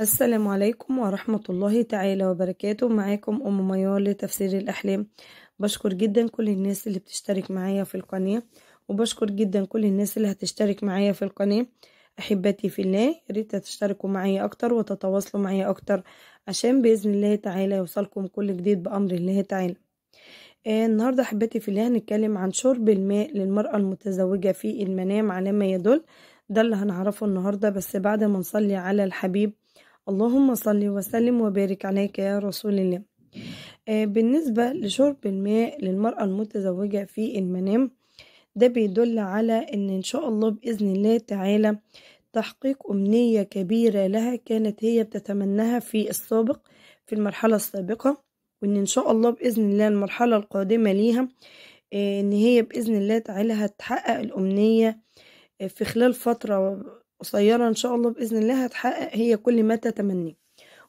السلام عليكم ورحمة الله تعالى وبركاته معاكم أم ميار لتفسير الأحلام بشكر جدا كل الناس اللي بتشترك معايا في القناة وبشكر جدا كل الناس اللي هتشترك معايا في القناة أحبتي في الله ريت تشتركوا معايا أكتر وتتواصلوا معايا أكتر عشان بإذن الله تعالى يوصلكم كل جديد بأمر الله تعالى آه، النهاردة أحبتي في الله هنتكلم عن شرب الماء للمرأة المتزوجة في المنام على ما يدل ده اللي هنعرفه النهاردة بس بعد ما نصلي على الحبيب اللهم صل وسلم وبارك عليك يا رسول الله آه، بالنسبة لشرب الماء للمرأة المتزوجة في المنام ده بيدل على ان ان شاء الله بإذن الله تعالى تحقيق أمنية كبيرة لها كانت هي بتتمناها في السابق في المرحلة السابقة وان ان شاء الله بإذن الله المرحلة القادمة ليها آه، ان هي بإذن الله تعالى هتحقق الأمنية آه، في خلال فترة قصيرة إن شاء الله بإذن الله هتحقق هي كل ما تتمنيه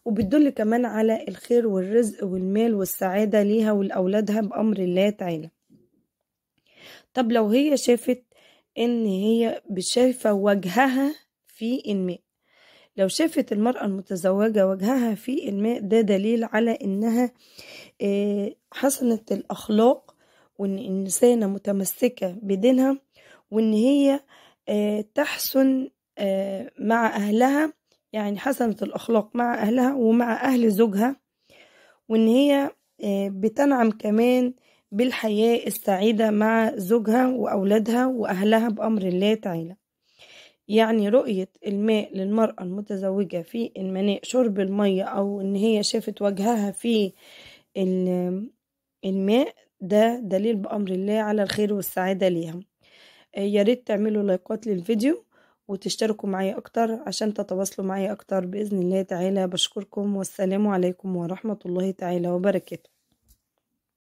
وبتدل كمان على الخير والرزق والمال والسعادة ليها ولأولادها بأمر الله تعالى طب لو هي شافت إن هي شايفة وجهها في الماء لو شافت المرأة المتزوجة وجهها في الماء ده دليل على إنها آه، حسنة الأخلاق وإن إنسانة متمسكة بدينها وإن هي آه، تحسن آه، مع أهلها يعني حسنة الأخلاق مع أهلها ومع أهل زوجها وإن هي آه، بتنعم كمان بالحياة السعيدة مع زوجها وأولادها وأهلها بأمر الله تعالى يعني رؤية الماء للمرأة المتزوجة في المناء شرب المية أو إن هي شافت وجهها في الماء ده دليل بأمر الله على الخير والسعادة ليها آه، ياريت تعملوا لايكات للفيديو وتشتركوا معي أكتر عشان تتواصلوا معي أكتر بإذن الله تعالى بشكركم والسلام عليكم ورحمة الله تعالى وبركاته